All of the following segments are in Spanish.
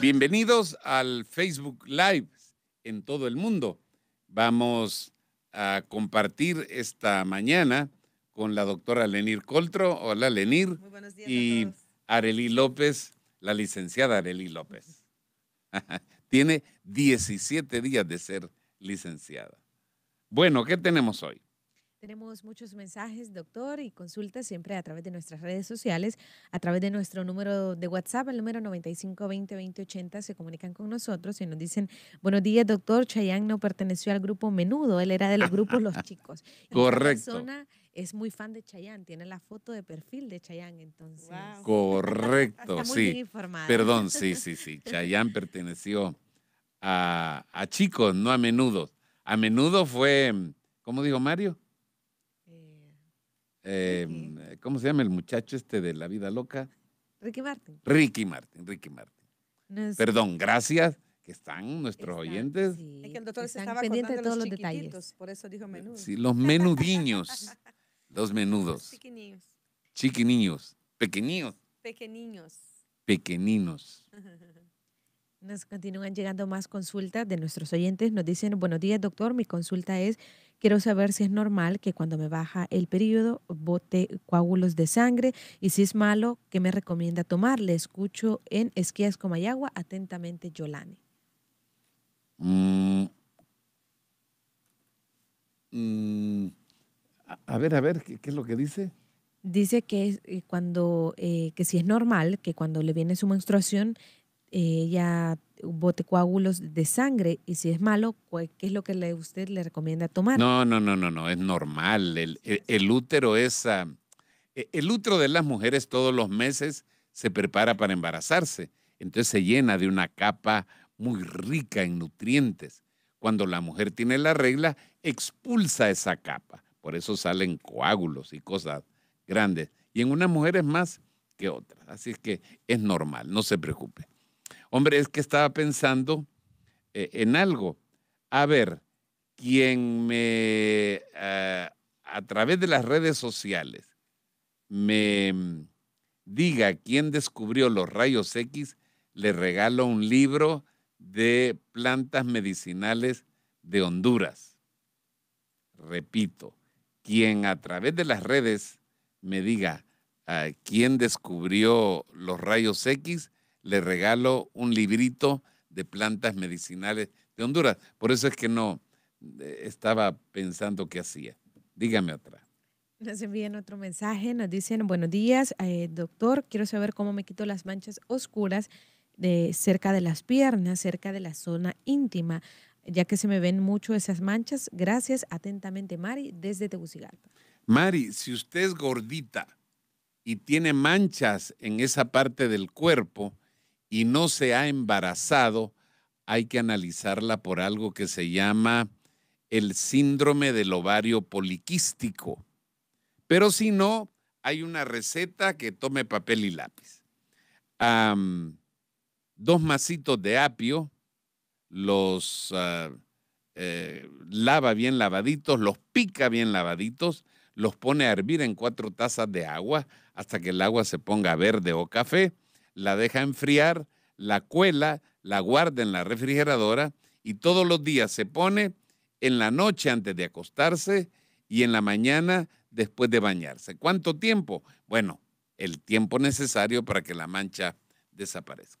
Bienvenidos al Facebook Live en todo el mundo. Vamos a compartir esta mañana con la doctora Lenir Coltro. Hola, Lenir. Muy buenos días. Y a Arely López, la licenciada Arely López. Tiene 17 días de ser licenciada. Bueno, ¿qué tenemos hoy? Tenemos muchos mensajes, doctor, y consultas siempre a través de nuestras redes sociales, a través de nuestro número de WhatsApp, el número 95202080, se comunican con nosotros y nos dicen, buenos días, doctor, Chayán no perteneció al grupo Menudo, él era de los grupos Los Chicos. Correcto. Persona es muy fan de Chayán, tiene la foto de perfil de Chayán, entonces. Correcto, Está muy sí. Perdón, sí, sí, sí. Chayán perteneció a, chicos, no a menudo. A menudo fue, ¿cómo dijo Mario? Em, ¿Cómo se llama el muchacho este de la vida loca? Ricky Martin. Ricky Martin, Ricky Martin. Perdón, gracias que están nuestros oyentes. Es que el doctor se estaba pendiente de todos los, detalles. Por eso dijo eh, los menudiños. los menudos. Los chiquiniños. Chiquiniños. Pequeños. Pequeñinos. Pequeñinos. Nos continúan llegando más consultas de nuestros oyentes. Nos dicen, buenos días, doctor. Mi consulta es Quiero saber si es normal que cuando me baja el periodo bote coágulos de sangre y si es malo, ¿qué me recomienda tomar? Le escucho en Esquías Comayagua. Atentamente, Yolani. Mm. Mm. A ver, a ver, ¿qué, es lo que dice? Dice que, eh, cuando, eh, que si es normal que cuando le viene su menstruación ella eh, bote coágulos de sangre y si es malo, ¿qué es lo que usted le recomienda tomar? No, no, no, no, no, es normal. El, útero es... Ah, e, el útero de las mujeres todos los meses se prepara para embarazarse, entonces se llena de una capa muy rica en nutrientes. Cuando la mujer tiene la regla, expulsa esa capa. Por eso salen coágulos y cosas grandes. Y en unas mujeres más que otras. Así es que es normal, no se preocupe. Hombre, es que estaba pensando eh, en algo. A ver, quien me, eh, a través de las redes sociales, me mm, diga quién descubrió los rayos X, le regalo un libro de plantas medicinales de Honduras. Repito, quien a través de las redes me diga eh, quién descubrió los rayos X, le regalo un librito de plantas medicinales de Honduras. Por eso es que no eh, estaba pensando qué hacía. Dígame atrás. Nos envían otro mensaje, nos dicen, buenos días, eh, doctor, quiero saber cómo me quito las manchas oscuras de cerca de las piernas, cerca de la zona íntima, ya que se me ven mucho esas manchas. Gracias, atentamente, Mari, desde Tegucigalpa. Mari, si usted es gordita y tiene manchas en esa parte del cuerpo, y no se ha embarazado, hay que analizarla por algo que se llama el síndrome del ovario poliquístico. Pero si no, hay una receta que tome papel y lápiz. dos macitos de apio, los ah, eh, lava bien lavaditos, los pica bien lavaditos, los pone a hervir en cuatro tazas de agua hasta que el agua se ponga verde o café la deja enfriar, la cuela, la guarda en la refrigeradora y todos los días se pone en la noche antes de acostarse y en la mañana después de bañarse. ¿Cuánto tiempo? Bueno, el tiempo necesario para que la mancha desaparezca.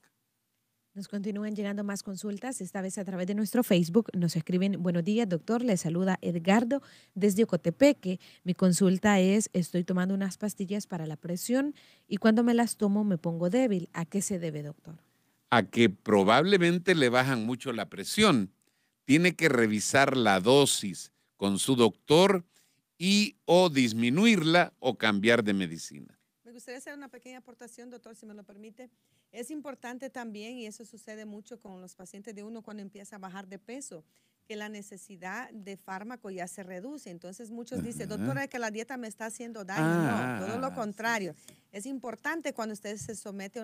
Nos continúan llegando más consultas, esta vez a través de nuestro Facebook. Nos escriben, buenos días, doctor, le saluda Edgardo desde Ocotepeque. Mi consulta es, estoy tomando unas pastillas para la presión y cuando me las tomo me pongo débil. ¿A qué se debe, doctor? A que probablemente le bajan mucho la presión. Tiene que revisar la dosis con su doctor y o disminuirla o cambiar de medicina. Me gustaría hacer una pequeña aportación, doctor, si me lo permite. Es importante también, y eso sucede mucho con los pacientes de uno cuando empieza a bajar de peso, que la necesidad de fármaco ya se reduce. Entonces muchos dicen, doctora, que la dieta me está haciendo daño. Ah, no, ah, todo ah, lo contrario. Es importante cuando usted se somete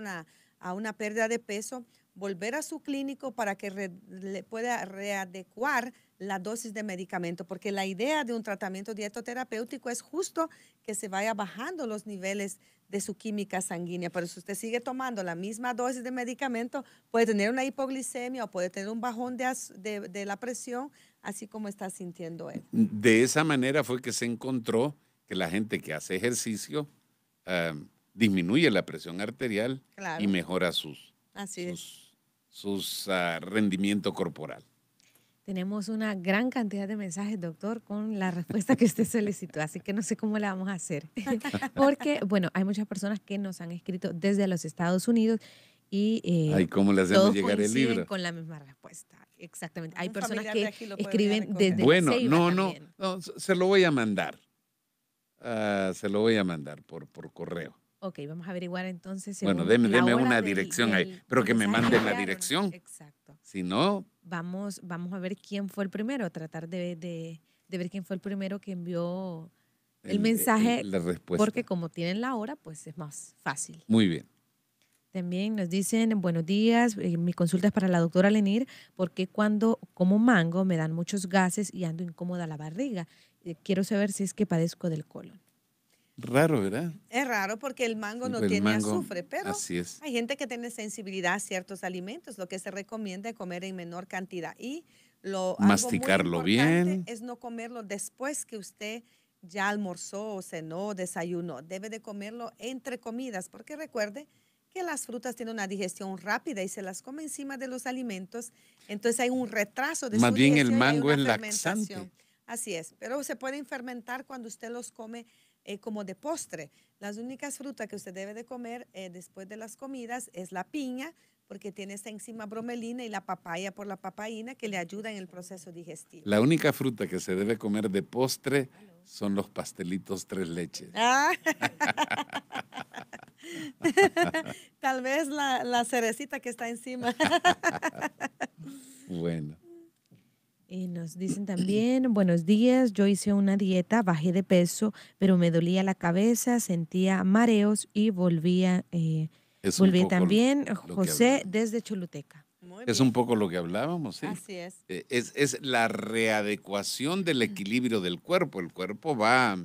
a una pérdida de peso volver a su clínico para que le pueda readecuar la dosis de medicamento, porque la idea de un tratamiento dietoterapéutico es justo que se vaya bajando los niveles de su química sanguínea, pero si usted sigue tomando la misma dosis de medicamento, puede tener una hipoglicemia o puede tener un bajón de, la presión, así como está sintiendo él. De esa manera fue que se encontró que la gente que hace ejercicio eh, disminuye la presión arterial y mejora sus, así sus su ah, rendimiento corporal. Tenemos una gran cantidad de mensajes, doctor, con la respuesta que usted solicitó, así que no sé cómo la vamos a hacer. Porque, bueno, hay muchas personas que nos han escrito desde los Estados Unidos y eh, Ay, ¿cómo le hacemos llegar el libro? con la misma respuesta. Exactamente. Hay personas que escriben desde Bueno, no, no, se lo voy a mandar. Ah, se lo voy a mandar por, por correo. Ok, vamos a averiguar entonces. Bueno, deme, una dirección ahí, pero que me manden la dirección. Exacto. Si no... Vamos, vamos a ver quién fue el primero, tratar de, ver quién fue el primero que envió el, mensaje. la respuesta. Porque como tienen la hora, pues es más fácil. Muy bien. También nos dicen, buenos días, eh, mi consulta es para la doctora Lenir, porque cuando como mango me dan muchos gases y ando incómoda la barriga? Eh, quiero saber si es que padezco del colon. Raro, ¿verdad? Es raro porque el mango no tiene azufre, pero hay gente que tiene sensibilidad a ciertos alimentos, lo que se recomienda es comer en menor cantidad y lo masticarlo bien es no comerlo después que usted ya almorzó, cenó, desayunó. Debe de comerlo entre comidas porque recuerde que las frutas tienen una digestión rápida y se las come encima de los alimentos, entonces hay un retraso de digestión. Más bien el mango es laxante. Así es, pero se pueden fermentar cuando usted los come eh, como de postre. Las únicas frutas que usted debe de comer eh, después de las comidas es la piña, porque tiene esa enzima bromelina y la papaya por la papaína que le ayuda en el proceso digestivo. La única fruta que se debe comer de postre son los pastelitos tres leches. Ah. Tal vez la cerecita que está encima. bueno. Y nos dicen también, buenos días, yo hice una dieta, bajé de peso, pero me dolía la cabeza, sentía mareos y volvía, eh, volví también eh, José desde Choluteca. Es un poco lo que hablábamos, sí. Así es. Eh, es. es. la readecuación del equilibrio del cuerpo. El cuerpo va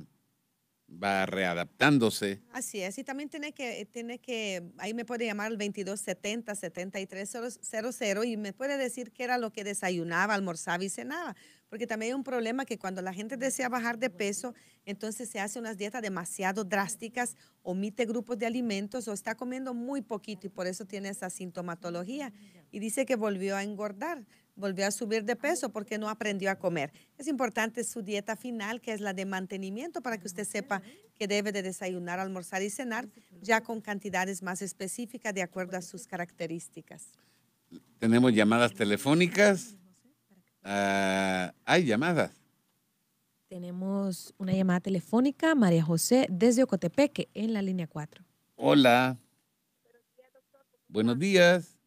va readaptándose. Así es, y también tiene que, eh, tiene que ahí me puede llamar al 2270-7300 y me puede decir qué era lo que desayunaba, almorzaba y cenaba, porque también hay un problema que cuando la gente desea bajar de peso, entonces se hace unas dietas demasiado drásticas, omite grupos de alimentos o está comiendo muy poquito y por eso tiene esa sintomatología y dice que volvió a engordar volvió a subir de peso porque no aprendió a comer. Es importante su dieta final, que es la de mantenimiento, para que usted sepa que debe de desayunar, almorzar y cenar, ya con cantidades más específicas de acuerdo a sus características. Tenemos llamadas telefónicas. Ah, hay llamadas. Tenemos una llamada telefónica, María José, desde Ocotepeque, en la línea 4. Hola. Buenos días.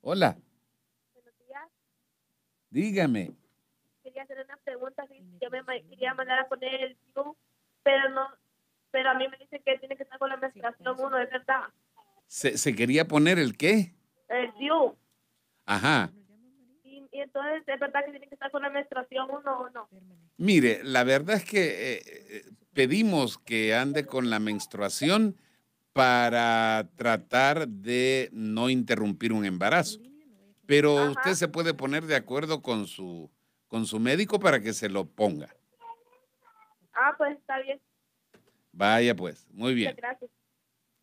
Hola. Dígame. Quería hacer una pregunta. Yo me quería mandar a poner el DIU, pero no, pero a mí me dicen que tiene que estar con la menstruación uno, es verdad. ¿Se, ¿Se quería poner el qué? El DIU. Ajá. Y, y, entonces, ¿es verdad que tiene que estar con la menstruación uno o no? Mire, la verdad es que eh, eh pedimos que ande con la menstruación para tratar de no interrumpir un embarazo. Pero usted se puede poner de acuerdo con su, con su médico para que se lo ponga. Ah, pues está bien. Vaya pues, muy bien. gracias.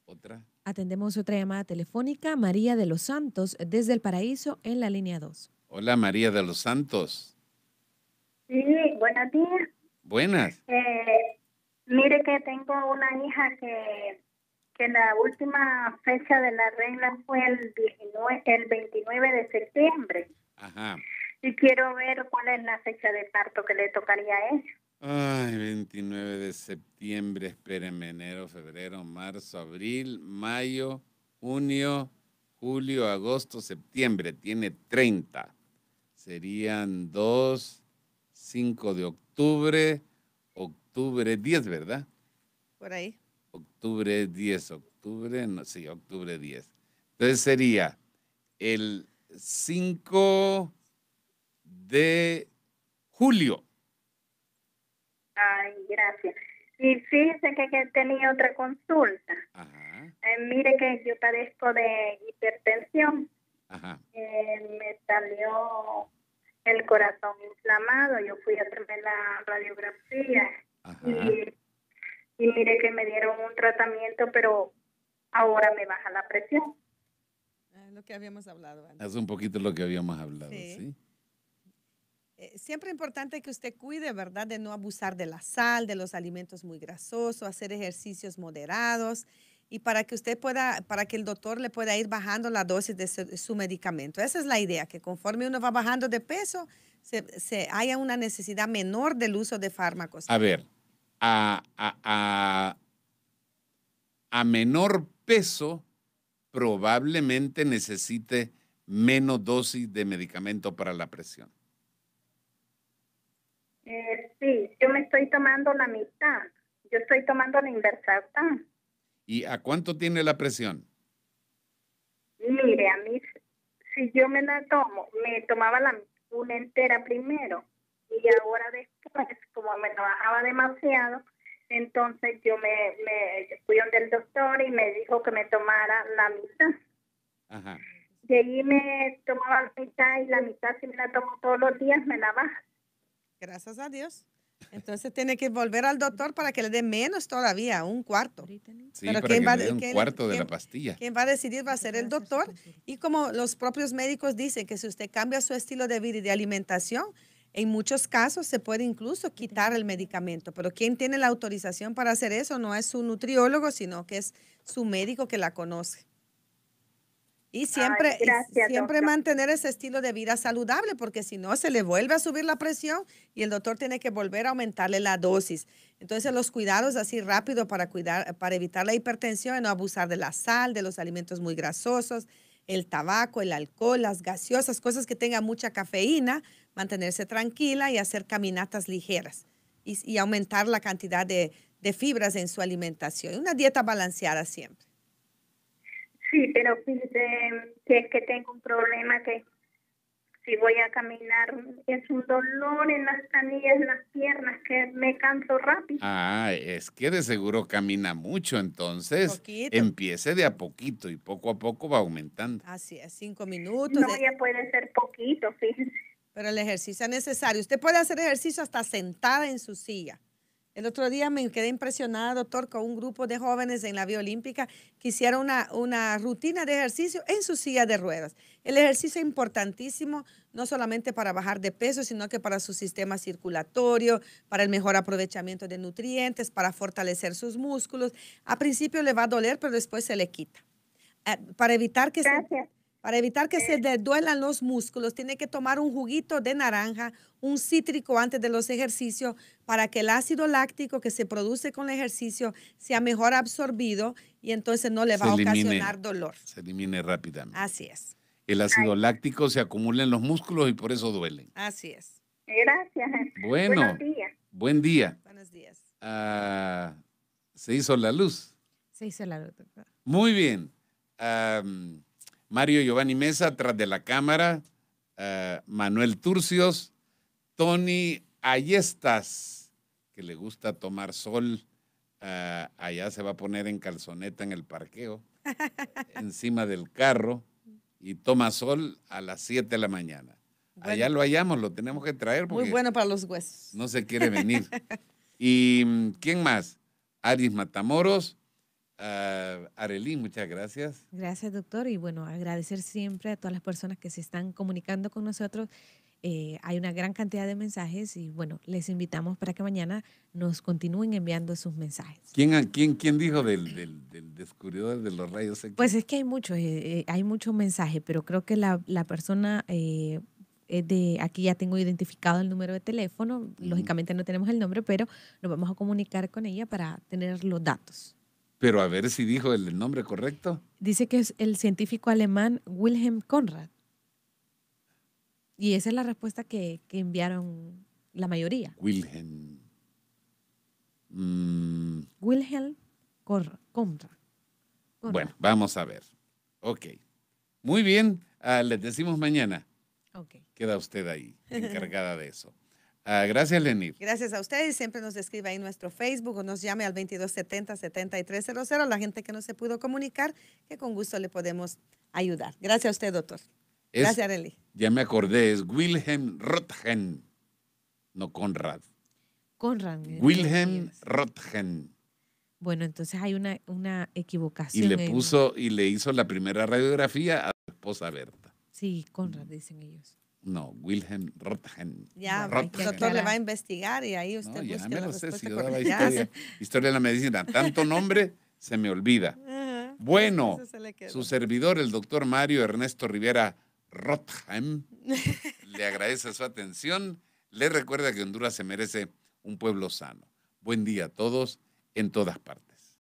Otra. Atendemos otra llamada telefónica, María de los Santos, desde el Paraíso, en la línea 2. Hola María de los Santos. Sí, buenos días. Buenas. Eh, mire que tengo una hija que la última fecha de la regla fue el, 19, el 29 de septiembre. Ajá. Y quiero ver cuál es la fecha de parto que le tocaría a ella. Ay, 29 de septiembre, espérenme, enero, febrero, marzo, abril, mayo, junio, julio, agosto, septiembre. Tiene 30. Serían 2, 5 de octubre, octubre 10, ¿verdad? Por ahí octubre 10, octubre, no, sí, octubre 10. Entonces sería el 5 de julio. Ay, gracias. Y fíjense que, tenía otra consulta. Ajá. Eh, mire que yo padezco de hipertensión. Ajá. Eh, me salió el corazón inflamado. Yo fui a hacerme la radiografía Ajá y mire que me dieron un tratamiento, pero ahora me baja la presión. Es lo que habíamos hablado Es un poquito lo que habíamos hablado, sí. Eh, siempre es importante que usted cuide, ¿verdad? De no abusar de la sal, de los alimentos muy grasosos, hacer ejercicios moderados y para que usted pueda, para que el doctor le pueda ir bajando la dosis de su, medicamento. Esa es la idea, que conforme uno va bajando de peso, se haya una necesidad menor del uso de fármacos. A ver, a, a, a, a menor peso, probablemente necesite menos dosis de medicamento para la presión. Eh, sí, yo me estoy tomando la mitad. Yo estoy tomando la inversa. ¿Y a cuánto tiene la presión? Mire, a mí, si yo me la tomo, me tomaba la, una entera primero y ahora después pues como me trabajaba demasiado, entonces yo me, me fui donde el doctor y me dijo que me tomara la mitad. Ajá. De me tomaba la mitad y la mitad si me la tomo todos los días me la baja. Gracias a Dios. Entonces tiene que volver al doctor para que le dé menos todavía, un cuarto. Sí, que un cuarto de la pastilla. Quien va a decidir va a ser el doctor. Y como los propios médicos dicen que si usted cambia su estilo de vida y de alimentación, en muchos casos se puede incluso quitar el medicamento, pero quien tiene la autorización para hacer eso no es su nutriólogo, sino que es su médico que la conoce. Y siempre, siempre mantener ese estilo de vida saludable, porque si no, se le vuelve a subir la presión y el doctor tiene que volver a aumentarle la dosis. Entonces, los cuidados así rápido para, cuidar, para evitar la hipertensión y no abusar de la sal, de los alimentos muy grasosos, el tabaco, el alcohol, las gaseosas, cosas que tengan mucha cafeína, mantenerse tranquila y hacer caminatas ligeras y, aumentar la cantidad de, de, fibras en su alimentación. Una dieta balanceada siempre. Sí, pero fíjese que es que tengo un problema que si voy a caminar es un dolor en las canillas, en las piernas, que me canso rápido. Ah, es que de seguro camina mucho, entonces empiece de a poquito y poco a poco va aumentando. Así a cinco minutos. No, ya puede ser poquito, fíjense pero el ejercicio es necesario. Usted puede hacer ejercicio hasta sentada en su silla. El otro día me quedé impresionada, doctor, con un grupo de jóvenes en la Vía Olímpica que hicieron una, rutina de ejercicio en su silla de ruedas. El ejercicio es importantísimo, no solamente para bajar de peso, sino que para su sistema circulatorio, para el mejor aprovechamiento de nutrientes, para fortalecer sus músculos. A principio le va a doler, pero después se le quita. Ah, para evitar que se para evitar que se eh. duelan los músculos, tiene que tomar un juguito de naranja, un cítrico antes de los ejercicios para que el ácido láctico que se produce con el ejercicio sea mejor absorbido y entonces no le va a ocasionar dolor. Se elimine rápidamente. Así es. El ácido láctico se acumula en los músculos y por eso duelen. Así es. Gracias. Bueno. Buenos días. Buen día. Buenos días. Ah, se hizo la luz. Se hizo la luz. Muy bien. Mario Giovanni Mesa, tras de la cámara, eh, Manuel Turcios, Tony Ayestas, que le gusta tomar sol. Eh, allá se va a poner en calzoneta en el parqueo, encima del carro, y toma sol a las 7 de la mañana. Allá lo hallamos, lo tenemos que traer. Muy bueno para los huesos. No se quiere venir. ¿Y mm, quién más? Aris Matamoros, Uh, Arely, muchas gracias. Gracias, doctor. Y bueno, agradecer siempre a todas las personas que se están comunicando con nosotros. Eh, hay una gran cantidad de mensajes y bueno, les invitamos para que mañana nos continúen enviando sus mensajes. ¿Quién, quién, dijo del, descubridor de los rayos X? Pues es que hay muchos, eh, eh, hay muchos mensajes, pero creo que la, la persona... Eh, de aquí ya tengo identificado el número de teléfono, lógicamente no tenemos el nombre, pero nos vamos a comunicar con ella para tener los datos. Pero a ver si dijo el nombre correcto. Dice que es el científico alemán Wilhelm Conrad. Y esa es la respuesta que, enviaron la mayoría. Wilhelm. Mm. Wilhelm Conrad. Bueno, vamos a ver. Ok. Muy bien. Ah, les decimos mañana. Ok. Queda usted ahí, encargada de eso. Ah, gracias, Lenir. Gracias a ustedes. Siempre nos escriba ahí nuestro Facebook o nos llame al 2270-7300. La gente que no se pudo comunicar, que con gusto le podemos ayudar. Gracias a usted, doctor. gracias, Arely. Ya me acordé, es Wilhelm Rothen, no Conrad. Conrad. Wilhelm Rothen. Bueno, entonces hay una, una equivocación. Y le puso, y le hizo la primera radiografía a su esposa Berta. Sí, Conrad, dicen ellos. No, Wilhelm Rotheim. Ya, el doctor le va a investigar y ahí usted no, ya me la sé, si yo daba historia, historia, de la medicina, tanto nombre se me olvida. Bueno, su servidor, el doctor Mario Ernesto Rivera Rothheim, le agradece su atención. Le recuerda que Honduras se merece un pueblo sano. Buen día a todos en todas partes.